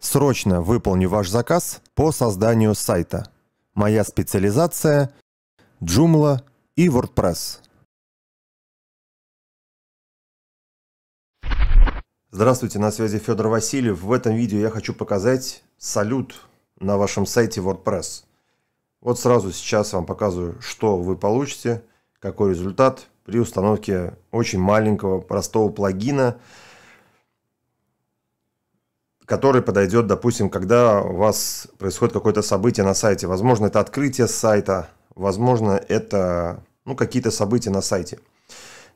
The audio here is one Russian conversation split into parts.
Срочно выполню ваш заказ по созданию сайта. Моя специализация – Joomla и WordPress. Здравствуйте, на связи Федор Васильев. В этом видео я хочу показать салют на вашем сайте WordPress. Вот сразу сейчас вам показываю, что вы получите, какой результат при установке очень маленького простого плагина – который подойдет, допустим, когда у вас происходит какое-то событие на сайте. Возможно, это открытие сайта, возможно, это ну, какие-то события на сайте.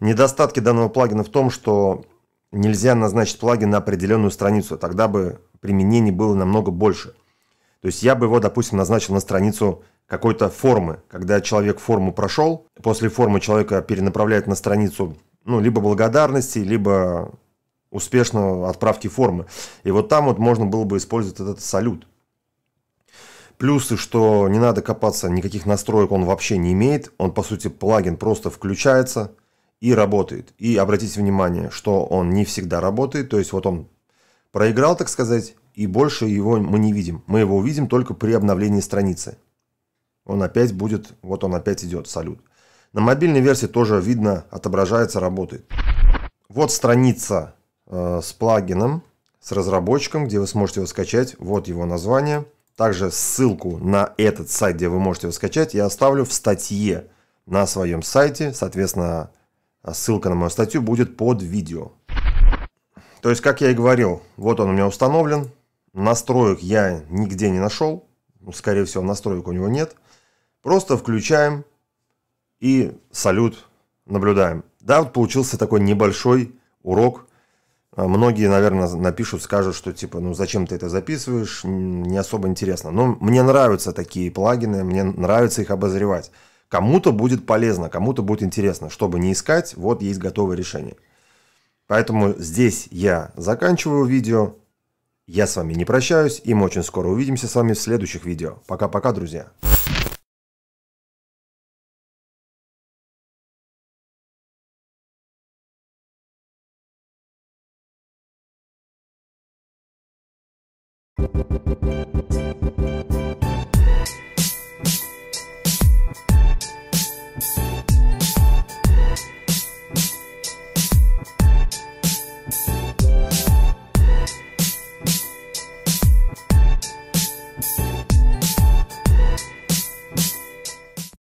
Недостатки данного плагина в том, что нельзя назначить плагин на определенную страницу, тогда бы применений было намного больше. То есть я бы его, допустим, назначил на страницу какой-то формы. Когда человек форму прошел, после формы человека перенаправляет на страницу ну, либо благодарности, либо успешно отправки формы. И вот там вот можно было бы использовать этот салют. Плюсы, что не надо копаться, никаких настроек он вообще не имеет. Он, по сути, плагин просто включается и работает. И обратите внимание, что он не всегда работает. То есть вот он проиграл, так сказать, и больше его мы не видим. Мы его увидим только при обновлении страницы. Он опять будет, вот он опять идет, салют. На мобильной версии тоже видно, отображается, работает. Вот страница Э, с плагином, с разработчиком, где вы сможете его скачать. Вот его название. Также ссылку на этот сайт, где вы можете его скачать, я оставлю в статье на своем сайте. Соответственно, ссылка на мою статью будет под видео. То есть, как я и говорил, вот он у меня установлен. Настроек я нигде не нашел. Ну, скорее всего, настроек у него нет. Просто включаем и салют наблюдаем. Да, вот получился такой небольшой урок – а многие, наверное, напишут, скажут, что типа, ну зачем ты это записываешь, не особо интересно. Но мне нравятся такие плагины, мне нравится их обозревать. Кому-то будет полезно, кому-то будет интересно. Чтобы не искать, вот есть готовое решение. Поэтому здесь я заканчиваю видео. Я с вами не прощаюсь, и мы очень скоро увидимся с вами в следующих видео. Пока-пока, друзья. Thank you.